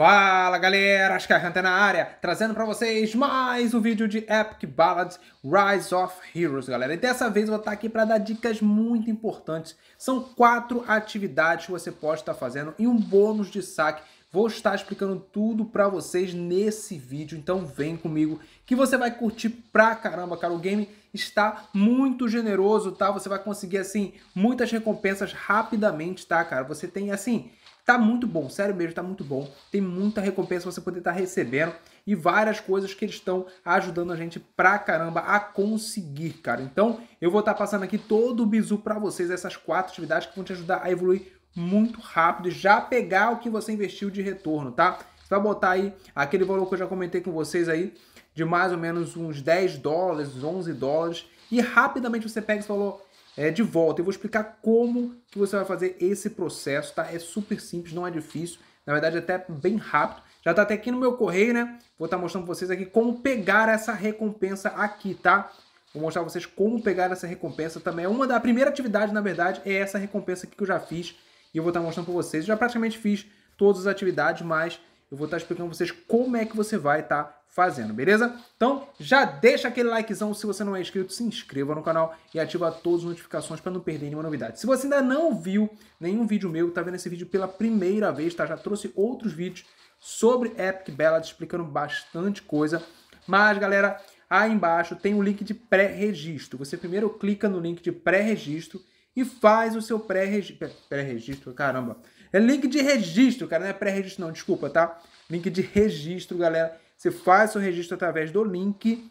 Fala galera, Ascarranta é na área, trazendo para vocês mais um vídeo de Epic Ballads Rise of Heroes, galera. E dessa vez eu vou estar aqui para dar dicas muito importantes. São quatro atividades que você pode estar fazendo e um bônus de saque. Vou estar explicando tudo para vocês nesse vídeo, então vem comigo que você vai curtir pra caramba, cara. O game está muito generoso, tá? Você vai conseguir, assim, muitas recompensas rapidamente, tá, cara? Você tem, assim Tá muito bom, sério mesmo, tá muito bom. Tem muita recompensa você poder estar tá recebendo e várias coisas que eles estão ajudando a gente pra caramba a conseguir, cara. Então, eu vou estar tá passando aqui todo o bizu para vocês, essas quatro atividades que vão te ajudar a evoluir muito rápido e já pegar o que você investiu de retorno, tá? Você vai botar aí aquele valor que eu já comentei com vocês aí, de mais ou menos uns 10 dólares, 11 dólares, e rapidamente você pega esse valor é, de volta. Eu vou explicar como que você vai fazer esse processo, tá? É super simples, não é difícil. Na verdade, é até bem rápido. Já tá até aqui no meu correio, né? Vou estar tá mostrando pra vocês aqui como pegar essa recompensa aqui, tá? Vou mostrar pra vocês como pegar essa recompensa também. Uma da primeira atividade, na verdade, é essa recompensa aqui que eu já fiz. E eu vou estar tá mostrando pra vocês. Eu já praticamente fiz todas as atividades, mas eu vou estar explicando a vocês como é que você vai estar tá fazendo, beleza? Então, já deixa aquele likezão, se você não é inscrito, se inscreva no canal e ativa todas as notificações para não perder nenhuma novidade. Se você ainda não viu nenhum vídeo meu, tá vendo esse vídeo pela primeira vez, tá? Já trouxe outros vídeos sobre Epic Ballad explicando bastante coisa. Mas, galera, aí embaixo tem um link de pré-registro. Você primeiro clica no link de pré-registro e faz o seu pré-registro. Pré-registro, caramba. É link de registro, cara, não é pré-registro não, desculpa, tá? Link de registro, galera. Você faz seu registro através do link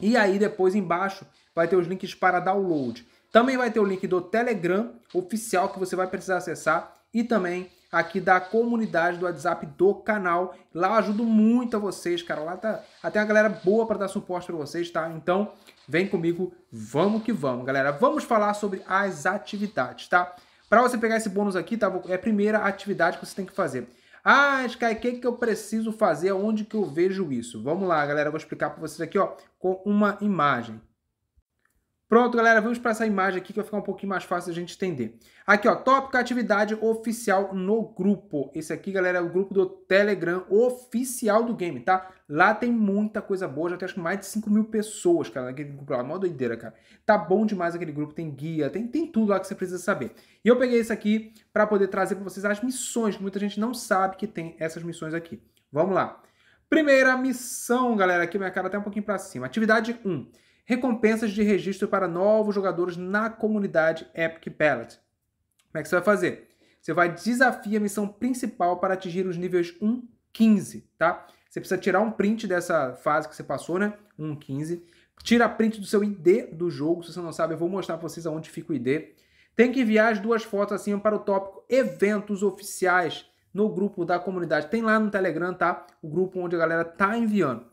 e aí depois embaixo vai ter os links para download. Também vai ter o link do Telegram oficial que você vai precisar acessar e também aqui da comunidade do WhatsApp do canal. Lá eu ajudo muito a vocês, cara. Lá tá até a galera boa para dar suporte para vocês, tá? Então, vem comigo, vamos que vamos, galera. Vamos falar sobre as atividades, tá? Para você pegar esse bônus aqui, tá? É a primeira atividade que você tem que fazer. Ah, Sky, o que, que eu preciso fazer? Onde que eu vejo isso? Vamos lá, galera. Eu vou explicar para vocês aqui, ó, com uma imagem. Pronto, galera, vamos para essa imagem aqui que vai ficar um pouquinho mais fácil a gente entender. Aqui, ó, tópico atividade oficial no grupo. Esse aqui, galera, é o grupo do Telegram oficial do game, tá? Lá tem muita coisa boa, já tem acho que mais de 5 mil pessoas, cara, naquele grupo lá. Mó doideira, cara. Tá bom demais aquele grupo, tem guia, tem, tem tudo lá que você precisa saber. E eu peguei isso aqui para poder trazer para vocês as missões, que muita gente não sabe que tem essas missões aqui. Vamos lá. Primeira missão, galera, aqui minha cara até tá um pouquinho para cima. Atividade 1 recompensas de registro para novos jogadores na comunidade Epic Pellet. Como é que você vai fazer? Você vai desafiar a missão principal para atingir os níveis 1, 15, tá? Você precisa tirar um print dessa fase que você passou, né? 1, 15. Tira print do seu ID do jogo. Se você não sabe, eu vou mostrar para vocês aonde fica o ID. Tem que enviar as duas fotos acima para o tópico Eventos Oficiais no grupo da comunidade. Tem lá no Telegram, tá? O grupo onde a galera tá enviando.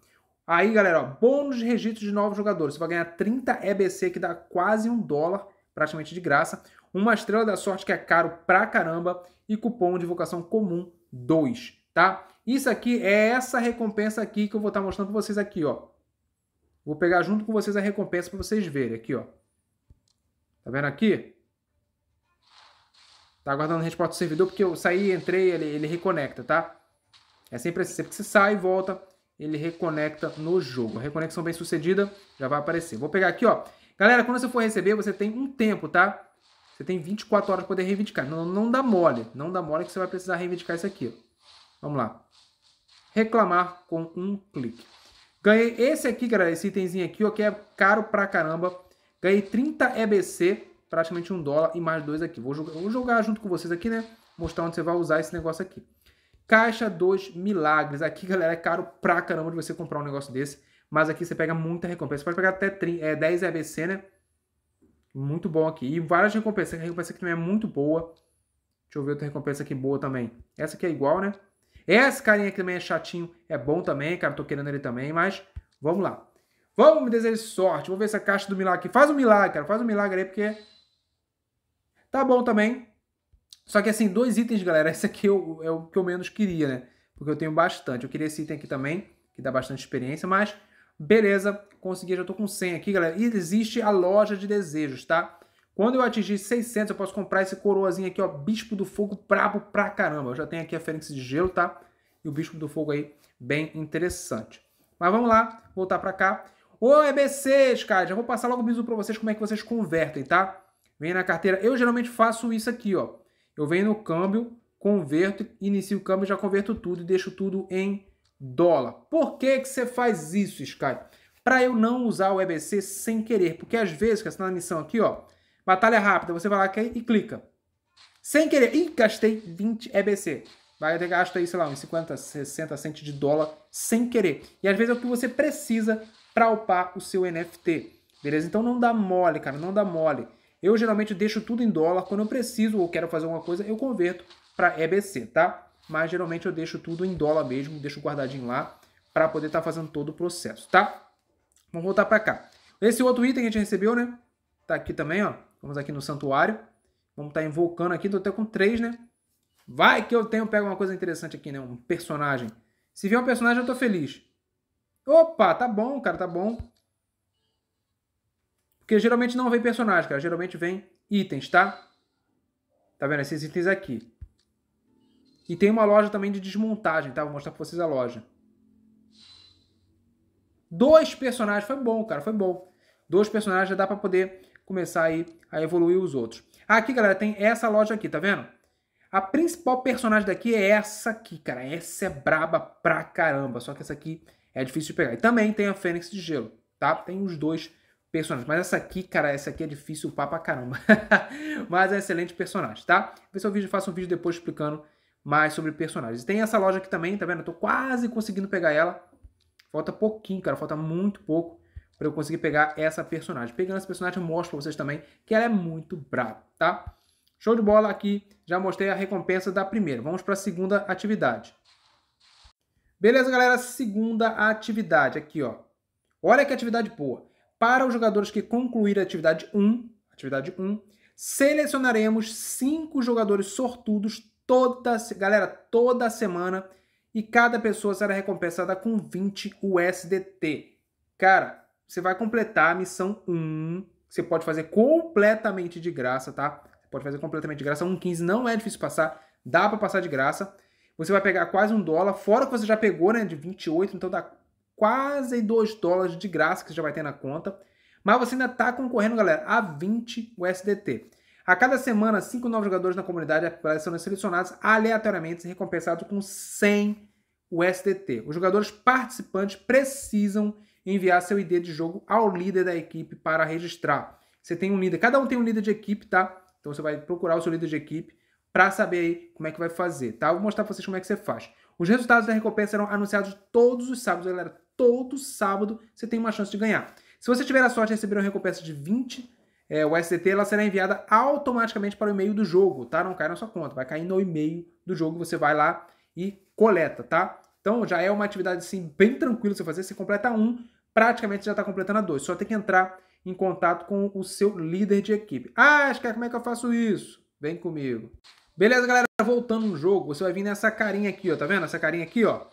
Aí, galera, ó, bônus de registro de novos jogadores. Você vai ganhar 30 EBC, que dá quase um dólar, praticamente de graça. Uma estrela da sorte, que é caro pra caramba. E cupom de invocação comum 2, tá? Isso aqui é essa recompensa aqui que eu vou estar tá mostrando pra vocês aqui, ó. Vou pegar junto com vocês a recompensa pra vocês verem aqui, ó. Tá vendo aqui? Tá aguardando a resposta do servidor, porque eu saí, entrei, ele, ele reconecta, tá? É sempre assim, sempre que você sai e volta ele reconecta no jogo. Reconexão bem sucedida, já vai aparecer. Vou pegar aqui, ó. Galera, quando você for receber, você tem um tempo, tá? Você tem 24 horas para poder reivindicar. Não, não dá mole. Não dá mole que você vai precisar reivindicar isso aqui. Vamos lá. Reclamar com um clique. Ganhei esse aqui, galera, esse itemzinho aqui, ó, que é caro pra caramba. Ganhei 30 EBC, praticamente um dólar, e mais dois aqui. Vou jogar, vou jogar junto com vocês aqui, né? Mostrar onde você vai usar esse negócio aqui. Caixa dos Milagres. Aqui, galera, é caro pra caramba de você comprar um negócio desse. Mas aqui você pega muita recompensa. Você pode pegar até 30, é, 10 EBC, né? Muito bom aqui. E várias recompensas. A recompensa aqui também é muito boa. Deixa eu ver outra recompensa aqui boa também. Essa aqui é igual, né? Esse carinha aqui também é chatinho. É bom também, cara. Tô querendo ele também, mas vamos lá. Vamos me desejar sorte. Vou ver essa caixa do milagre aqui. Faz um milagre, cara. Faz um milagre aí, porque... Tá bom também. Só que assim, dois itens, galera. Esse aqui eu, é o que eu menos queria, né? Porque eu tenho bastante. Eu queria esse item aqui também, que dá bastante experiência, mas beleza, consegui, já tô com 100 aqui, galera. E existe a loja de desejos, tá? Quando eu atingir 600, eu posso comprar esse coroazinho aqui, ó, Bispo do Fogo, brabo pra caramba. Eu já tenho aqui a Fênix de Gelo, tá? E o Bispo do Fogo aí, bem interessante. Mas vamos lá, voltar pra cá. Ô, EBCs, cara, já vou passar logo o bisu pra vocês como é que vocês convertem, tá? Vem na carteira. Eu geralmente faço isso aqui, ó. Eu venho no câmbio, converto, inicio o câmbio, já converto tudo e deixo tudo em dólar. Por que, que você faz isso, Sky? Para eu não usar o EBC sem querer, porque às vezes, que tá na missão aqui, ó, batalha rápida, você vai lá e clica. Sem querer. Ih, gastei 20 EBC. Vai ter gasto aí, sei lá, uns 50, 60 centos de dólar sem querer. E às vezes é o que você precisa para upar o seu NFT. Beleza? Então não dá mole, cara, não dá mole. Eu geralmente deixo tudo em dólar. Quando eu preciso ou quero fazer alguma coisa, eu converto para EBC, tá? Mas geralmente eu deixo tudo em dólar mesmo, deixo guardadinho lá para poder estar tá fazendo todo o processo, tá? Vamos voltar para cá. Esse outro item que a gente recebeu, né? Tá aqui também, ó. Vamos aqui no santuário. Vamos estar tá invocando aqui. Tô até com três, né? Vai que eu tenho, pego uma coisa interessante aqui, né? Um personagem. Se vier um personagem, eu tô feliz. Opa, tá bom, cara, tá bom. Porque geralmente não vem personagem, cara. Geralmente vem itens, tá? Tá vendo? Esses itens aqui. E tem uma loja também de desmontagem, tá? Vou mostrar pra vocês a loja. Dois personagens. Foi bom, cara. Foi bom. Dois personagens já dá pra poder começar aí a evoluir os outros. Ah, aqui, galera, tem essa loja aqui, tá vendo? A principal personagem daqui é essa aqui, cara. Essa é braba pra caramba. Só que essa aqui é difícil de pegar. E também tem a Fênix de Gelo, tá? Tem os dois personagem, Mas essa aqui, cara, essa aqui é difícil upar pra caramba. Mas é excelente personagem, tá? Vê se eu vídeo, faço um vídeo depois explicando mais sobre personagens. Tem essa loja aqui também, tá vendo? Eu tô quase conseguindo pegar ela. Falta pouquinho, cara. Falta muito pouco para eu conseguir pegar essa personagem. Pegando essa personagem, eu mostro pra vocês também que ela é muito brava, tá? Show de bola aqui. Já mostrei a recompensa da primeira. Vamos para a segunda atividade. Beleza, galera? Segunda atividade aqui, ó. Olha que atividade boa. Para os jogadores que concluírem a atividade 1, atividade 1, selecionaremos cinco jogadores sortudos toda, galera, toda semana e cada pessoa será recompensada com 20 USDT. Cara, você vai completar a missão 1, você pode fazer completamente de graça, tá? Você pode fazer completamente de graça, 1.15 não é difícil passar, dá para passar de graça. Você vai pegar quase um dólar, fora que você já pegou, né, de 28, então dá quase 2 dólares de graça que você já vai ter na conta. Mas você ainda está concorrendo, galera, a 20 USDT. A cada semana, cinco novos jogadores na comunidade são selecionados aleatoriamente e recompensados com 100 USDT. Os jogadores participantes precisam enviar seu ID de jogo ao líder da equipe para registrar. Você tem um líder, cada um tem um líder de equipe, tá? Então você vai procurar o seu líder de equipe para saber aí como é que vai fazer, tá? Vou mostrar para vocês como é que você faz. Os resultados da recompensa serão anunciados todos os sábados, galera todo sábado você tem uma chance de ganhar. Se você tiver a sorte de receber uma recompensa de 20 é, o ela será enviada automaticamente para o e-mail do jogo, tá? Não cai na sua conta, vai cair no e-mail do jogo, você vai lá e coleta, tá? Então já é uma atividade assim bem tranquila você fazer, você completa um, praticamente já está completando a dois, só tem que entrar em contato com o seu líder de equipe. Ah, é como é que eu faço isso? Vem comigo. Beleza, galera, voltando no jogo, você vai vir nessa carinha aqui, ó, tá vendo? Essa carinha aqui, ó.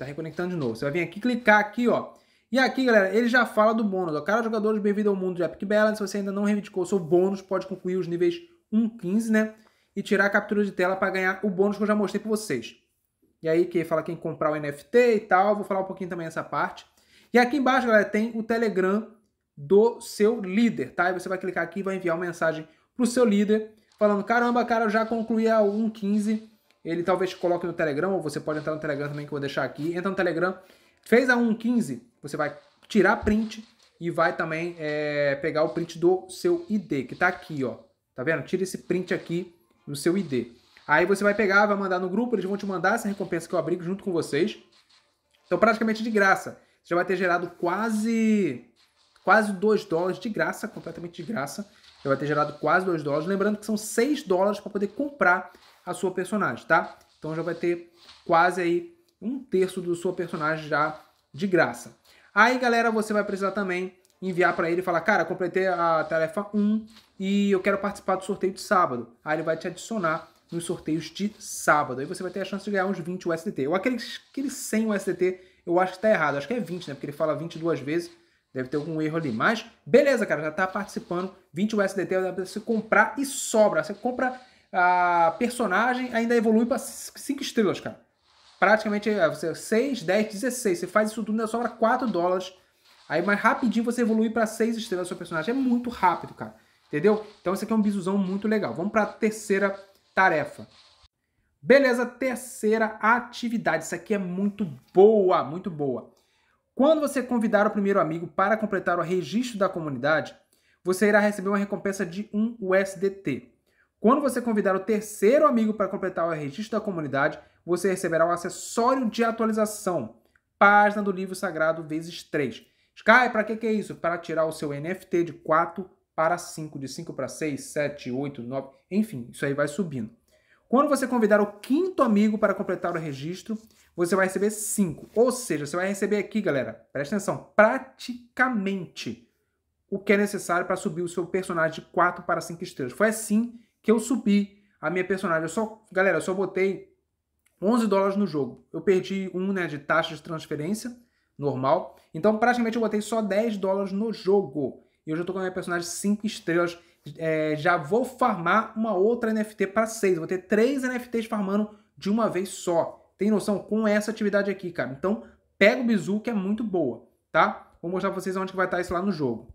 Tá reconectando de novo. Você vai vir aqui, clicar aqui, ó. E aqui, galera, ele já fala do bônus. Ó. Cara, jogadores, bem-vindo ao mundo de Epic Balance. Se você ainda não reivindicou o seu bônus, pode concluir os níveis 1, 15, né? E tirar a captura de tela para ganhar o bônus que eu já mostrei para vocês. E aí, que fala quem comprar o NFT e tal. Vou falar um pouquinho também essa parte. E aqui embaixo, galera, tem o Telegram do seu líder, tá? E você vai clicar aqui e vai enviar uma mensagem pro seu líder falando: caramba, cara, eu já concluí a 1.15 ele talvez coloque no Telegram, ou você pode entrar no Telegram também, que eu vou deixar aqui. Entra no Telegram. Fez a 1.15, você vai tirar print e vai também é, pegar o print do seu ID, que está aqui, ó. Tá vendo? Tira esse print aqui do seu ID. Aí você vai pegar, vai mandar no grupo, eles vão te mandar essa recompensa que eu abri junto com vocês. Então, praticamente de graça. Você já vai ter gerado quase quase 2 dólares de graça, completamente de graça. Já vai ter gerado quase 2 dólares. Lembrando que são 6 dólares para poder comprar a sua personagem, tá? Então já vai ter quase aí um terço do seu personagem já de graça. Aí, galera, você vai precisar também enviar para ele e falar, cara, completei a tarefa 1 e eu quero participar do sorteio de sábado. Aí ele vai te adicionar nos sorteios de sábado. Aí você vai ter a chance de ganhar uns 20 USDT. Ou aqueles, aqueles 100 USDT, eu acho que está errado. Acho que é 20, né? Porque ele fala 22 vezes. Deve ter algum erro ali. Mas, beleza, cara, já está participando. 20 USDT dá você comprar e sobra. Você compra a personagem ainda evolui para 5 estrelas, cara. Praticamente é, você 6, 10, 16. Você faz isso tudo, ainda sobra 4 dólares. Aí mais rapidinho você evolui para 6 estrelas do seu personagem. É muito rápido, cara. Entendeu? Então isso aqui é um bisuzão muito legal. Vamos para a terceira tarefa. Beleza, terceira atividade. Isso aqui é muito boa, muito boa. Quando você convidar o primeiro amigo para completar o registro da comunidade, você irá receber uma recompensa de 1 USDT. Quando você convidar o terceiro amigo para completar o registro da comunidade, você receberá o um acessório de atualização, página do livro sagrado vezes 3. Sky, para que, que é isso? Para tirar o seu NFT de 4 para 5, de 5 para 6, 7, 8, 9, enfim, isso aí vai subindo. Quando você convidar o quinto amigo para completar o registro, você vai receber 5. Ou seja, você vai receber aqui, galera, presta atenção, praticamente o que é necessário para subir o seu personagem de 4 para 5 estrelas. Foi assim que eu subi a minha personagem. Eu só, galera, eu só botei 11 dólares no jogo. Eu perdi um né, de taxa de transferência normal. Então, praticamente, eu botei só 10 dólares no jogo. E hoje eu tô com a minha personagem 5 estrelas. É, já vou farmar uma outra NFT para 6. Vou ter 3 NFTs farmando de uma vez só. Tem noção com essa atividade aqui, cara? Então, pega o bizu que é muito boa, tá? Vou mostrar pra vocês onde que vai estar tá isso lá no jogo.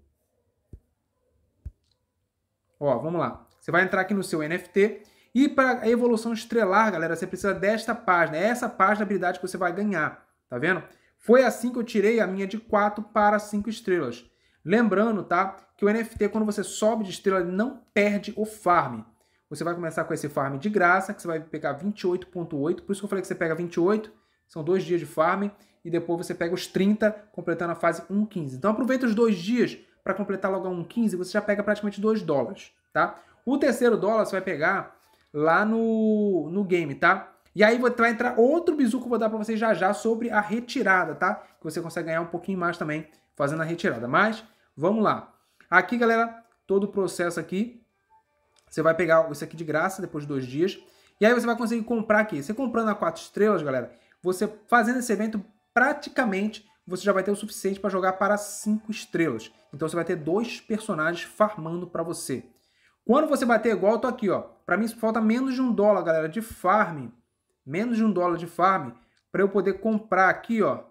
Ó, vamos lá. Você vai entrar aqui no seu NFT e para a evolução estrelar, galera, você precisa desta página. É essa página de habilidade que você vai ganhar, tá vendo? Foi assim que eu tirei a minha de 4 para 5 estrelas. Lembrando, tá, que o NFT, quando você sobe de estrela, não perde o farm. Você vai começar com esse farm de graça, que você vai pegar 28.8, por isso que eu falei que você pega 28, são dois dias de farm, e depois você pega os 30, completando a fase 1.15. Então aproveita os dois dias para completar logo a 1.15, você já pega praticamente 2 dólares, tá? O terceiro dólar você vai pegar lá no, no game, tá? E aí vai entrar outro bizu que eu vou dar para vocês já já sobre a retirada, tá? Que você consegue ganhar um pouquinho mais também fazendo a retirada. Mas vamos lá. Aqui, galera, todo o processo aqui. Você vai pegar isso aqui de graça depois de dois dias. E aí você vai conseguir comprar aqui. Você comprando a quatro estrelas, galera, você fazendo esse evento praticamente você já vai ter o suficiente para jogar para cinco estrelas. Então você vai ter dois personagens farmando para você. Quando você bater igual, tô aqui, ó. Para mim falta menos de um dólar, galera, de farm. Menos de um dólar de farm para eu poder comprar aqui, ó.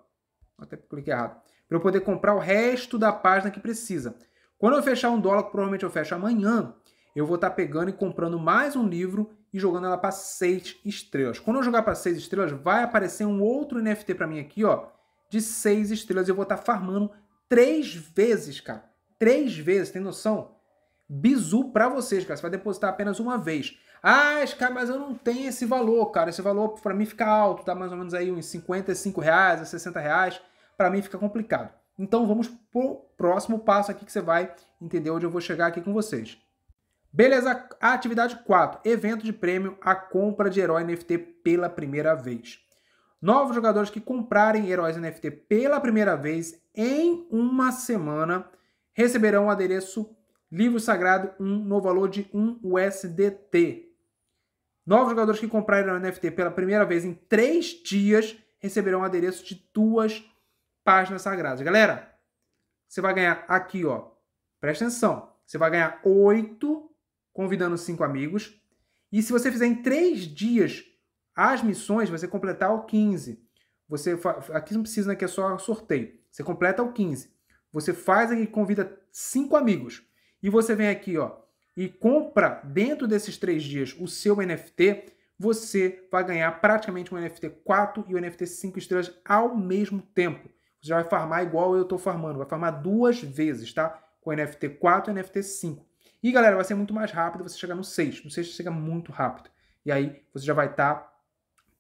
Até cliquei errado. Para eu poder comprar o resto da página que precisa. Quando eu fechar um dólar, que provavelmente eu fecho amanhã, eu vou estar tá pegando e comprando mais um livro e jogando ela para seis estrelas. Quando eu jogar para seis estrelas, vai aparecer um outro NFT para mim aqui, ó, de seis estrelas. Eu vou estar tá farmando três vezes, cara. Três vezes, tem noção? bizu para vocês, cara. Você vai depositar apenas uma vez. Ah, cara, mas eu não tenho esse valor, cara. Esse valor para mim fica alto, tá mais ou menos aí uns 55 reais, a 60 reais. Para mim fica complicado. Então vamos pro próximo passo aqui que você vai entender onde eu vou chegar aqui com vocês. Beleza, atividade 4, evento de prêmio, a compra de herói NFT pela primeira vez. Novos jogadores que comprarem heróis NFT pela primeira vez em uma semana receberão o um adereço Livro sagrado 1 um, no valor de 1 USDT. Novos jogadores que comprarem o NFT pela primeira vez em três dias receberão um adereço de duas páginas sagradas. Galera, você vai ganhar aqui, ó. Presta atenção. Você vai ganhar oito, convidando cinco amigos. E se você fizer em três dias as missões, você completar o 15. Você aqui não precisa, né, que é só sorteio. Você completa o 15. Você faz aqui convida cinco amigos e você vem aqui ó, e compra dentro desses três dias o seu NFT, você vai ganhar praticamente um NFT 4 e um NFT 5 estrelas ao mesmo tempo. Você já vai farmar igual eu estou farmando, vai farmar duas vezes, tá? Com NFT 4 e NFT 5. E galera, vai ser muito mais rápido você chegar no 6. No 6 chega muito rápido. E aí você já vai estar tá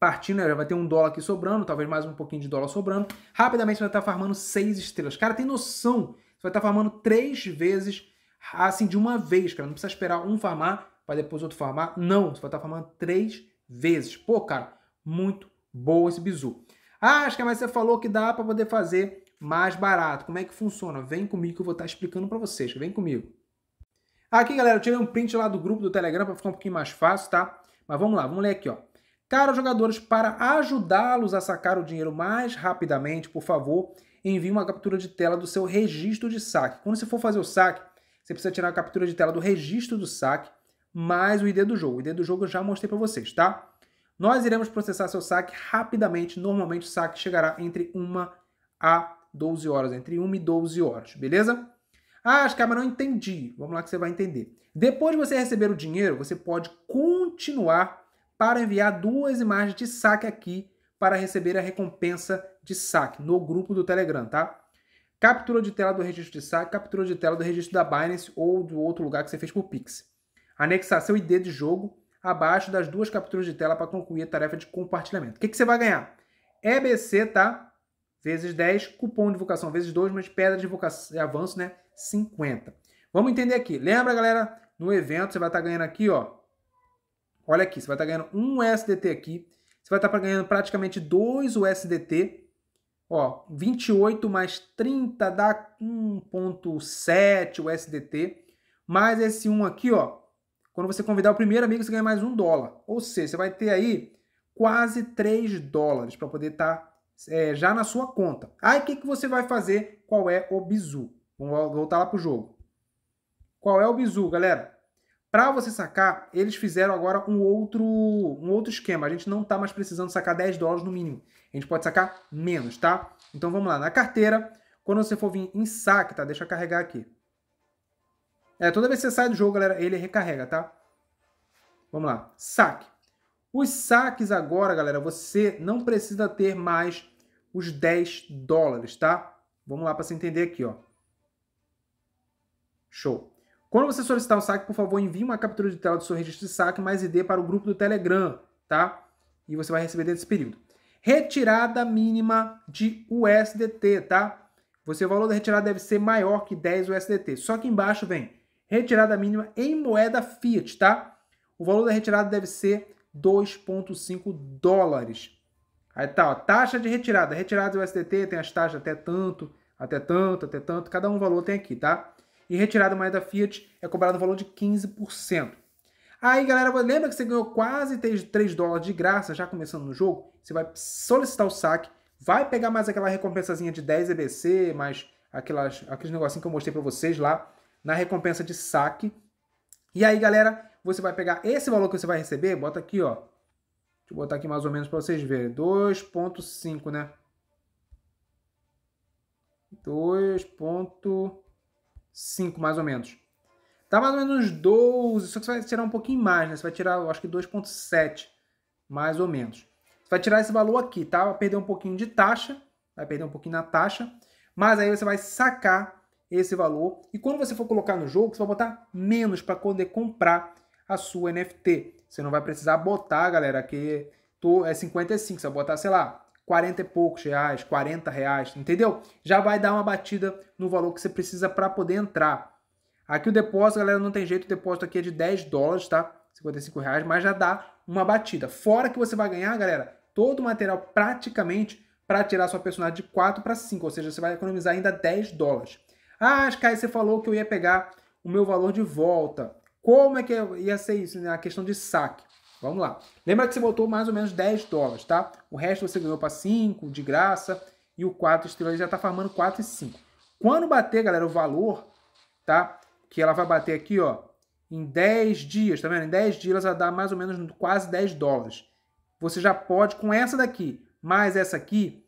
partindo, né? já vai ter um dólar aqui sobrando, talvez mais um pouquinho de dólar sobrando. Rapidamente você vai estar tá farmando 6 estrelas. Cara, tem noção? Você vai estar tá farmando 3 vezes assim de uma vez, cara. Não precisa esperar um farmar para depois outro farmar. Não, você vai estar tá farmando três vezes. Pô, cara, muito boa esse bizu. Ah, acho que é, mas você falou que dá para poder fazer mais barato. Como é que funciona? Vem comigo que eu vou estar tá explicando para vocês. Vem comigo. Aqui, galera, eu tirei um print lá do grupo do Telegram para ficar um pouquinho mais fácil, tá? Mas vamos lá, vamos ler aqui, ó. Caros jogadores, para ajudá-los a sacar o dinheiro mais rapidamente, por favor, envie uma captura de tela do seu registro de saque. Quando você for fazer o saque, você precisa tirar a captura de tela do registro do saque, mais o ID do jogo. O ID do jogo eu já mostrei para vocês, tá? Nós iremos processar seu saque rapidamente. Normalmente o saque chegará entre 1 a 12 horas, entre 1 e 12 horas, beleza? Ah, acho que não entendi. Vamos lá que você vai entender. Depois de você receber o dinheiro, você pode continuar para enviar duas imagens de saque aqui para receber a recompensa de saque no grupo do Telegram, tá? captura de tela do registro de saque, captura de tela do registro da Binance ou do outro lugar que você fez por Pix. Anexar seu ID de jogo abaixo das duas capturas de tela para concluir a tarefa de compartilhamento. O que, que você vai ganhar? EBC, tá? Vezes 10, cupom de vocação vezes 2, mas pedra de divulgação, avanço, né? 50. Vamos entender aqui. Lembra, galera, no evento você vai estar tá ganhando aqui, ó. Olha aqui, você vai estar tá ganhando um USDT aqui. Você vai estar tá ganhando praticamente dois USDT Ó, 28 mais 30 dá 1.7 o SDT. Mais esse 1 aqui, ó. Quando você convidar o primeiro amigo, você ganha mais um dólar. Ou seja, você vai ter aí quase 3 dólares para poder estar tá, é, já na sua conta. Aí o que, que você vai fazer? Qual é o bizu? Vamos voltar lá para o jogo. Qual é o bizu, galera? Para você sacar, eles fizeram agora um outro, um outro esquema. A gente não está mais precisando sacar 10 dólares no mínimo. A gente pode sacar menos, tá? Então vamos lá. Na carteira, quando você for vir em saque, tá? Deixa eu carregar aqui. É, toda vez que você sai do jogo, galera, ele recarrega, tá? Vamos lá. Saque. Os saques agora, galera, você não precisa ter mais os 10 dólares, tá? Vamos lá para você entender aqui, ó. Show. Quando você solicitar um saque, por favor, envie uma captura de tela do seu registro de saque mais ID para o grupo do Telegram, tá? E você vai receber dentro desse período. Retirada mínima de USDT, tá? Você, o valor da retirada deve ser maior que 10 USDT. Só que embaixo vem retirada mínima em moeda fiat, tá? O valor da retirada deve ser 2,5 dólares. Aí tá, ó, taxa de retirada. Retirada de USDT tem as taxas até tanto, até tanto, até tanto. Cada um valor tem aqui, tá? e retirada mais moeda fiat é cobrado um valor de 15%. Aí, galera, lembra que você ganhou quase 3, dólares de graça já começando no jogo? Você vai solicitar o saque, vai pegar mais aquela recompensazinha de 10 EBC, mais aquelas, aqueles negocinhos que eu mostrei para vocês lá, na recompensa de saque. E aí, galera, você vai pegar esse valor que você vai receber, bota aqui, ó. Deixa eu botar aqui mais ou menos para vocês verem. 2.5, né? 2. 5 mais ou menos. Tá mais ou menos uns 12, só que você vai tirar um pouquinho mais, né? Você vai tirar, acho que 2.7, mais ou menos. Você vai tirar esse valor aqui, tá? Vai perder um pouquinho de taxa, vai perder um pouquinho na taxa, mas aí você vai sacar esse valor e quando você for colocar no jogo, você vai botar menos para poder comprar a sua NFT. Você não vai precisar botar, galera, que tô, é 55, você vai botar, sei lá, 40 e poucos reais, 40 reais, entendeu? Já vai dar uma batida no valor que você precisa para poder entrar. Aqui o depósito, galera, não tem jeito, o depósito aqui é de 10 dólares, tá? 55 reais, mas já dá uma batida. Fora que você vai ganhar, galera, todo o material praticamente para tirar sua personagem de 4 para 5, ou seja, você vai economizar ainda 10 dólares. Ah, Sky, você falou que eu ia pegar o meu valor de volta. Como é que ia ser isso, né? A questão de saque. Vamos lá. Lembra que você botou mais ou menos 10 dólares, tá? O resto você ganhou para 5 de graça e o 4 estrelas já está farmando 4 e 5. Quando bater, galera, o valor, tá? Que ela vai bater aqui, ó, em 10 dias, tá vendo? Em 10 dias ela dá mais ou menos quase 10 dólares. Você já pode, com essa daqui, mais essa aqui,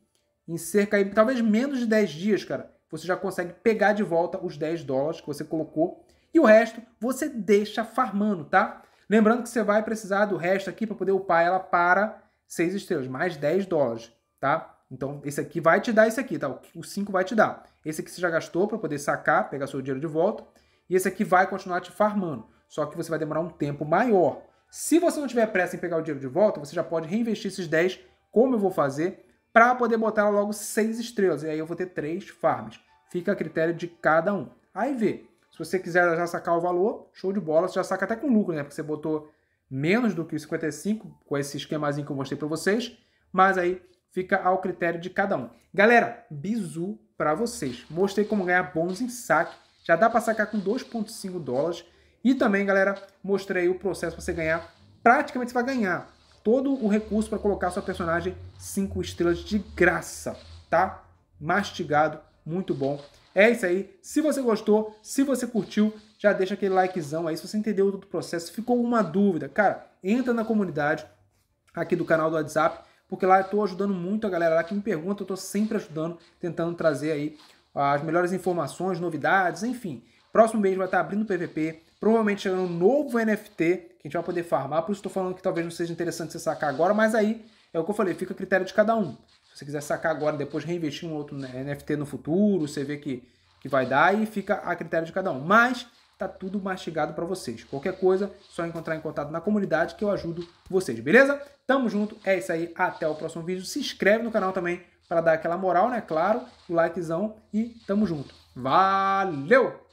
em cerca de talvez menos de 10 dias, cara, você já consegue pegar de volta os 10 dólares que você colocou. E o resto você deixa farmando, tá? tá? Lembrando que você vai precisar do resto aqui para poder upar ela para 6 estrelas, mais 10 dólares, tá? Então, esse aqui vai te dar esse aqui, tá? O 5 vai te dar. Esse aqui você já gastou para poder sacar, pegar seu dinheiro de volta. E esse aqui vai continuar te farmando. Só que você vai demorar um tempo maior. Se você não tiver pressa em pegar o dinheiro de volta, você já pode reinvestir esses 10, como eu vou fazer, para poder botar logo 6 estrelas. E aí eu vou ter 3 farms. Fica a critério de cada um. Aí vê. Se você quiser já sacar o valor, show de bola, você já saca até com lucro, né? Porque você botou menos do que os 55 com esse esquemazinho que eu mostrei para vocês, mas aí fica ao critério de cada um. Galera, bizu para vocês. Mostrei como ganhar bons em saque. Já dá para sacar com 2.5 dólares. E também, galera, mostrei o processo para você ganhar. Praticamente você vai ganhar todo o recurso para colocar sua personagem 5 estrelas de graça, tá? Mastigado, muito bom. É isso aí. Se você gostou, se você curtiu, já deixa aquele likezão aí. Se você entendeu todo o processo, ficou alguma dúvida, cara, entra na comunidade aqui do canal do WhatsApp, porque lá eu estou ajudando muito a galera lá que me pergunta, eu estou sempre ajudando, tentando trazer aí ah, as melhores informações, novidades, enfim. Próximo mês vai estar tá abrindo PVP, provavelmente chegando um novo NFT que a gente vai poder farmar, por isso estou falando que talvez não seja interessante você sacar agora, mas aí é o que eu falei, fica a critério de cada um. Se você quiser sacar agora, depois reinvestir um outro NFT no futuro, você vê que, que vai dar e fica a critério de cada um. Mas tá tudo mastigado para vocês. Qualquer coisa, só encontrar em contato na comunidade que eu ajudo vocês, beleza? Tamo junto, é isso aí, até o próximo vídeo. Se inscreve no canal também para dar aquela moral, né? Claro, o likezão e tamo junto. Valeu!